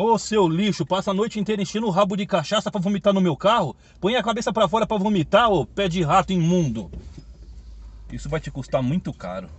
Ô oh, seu lixo, passa a noite inteira enchendo o rabo de cachaça para vomitar no meu carro? Põe a cabeça para fora para vomitar, ô oh, pé de rato imundo. Isso vai te custar muito caro.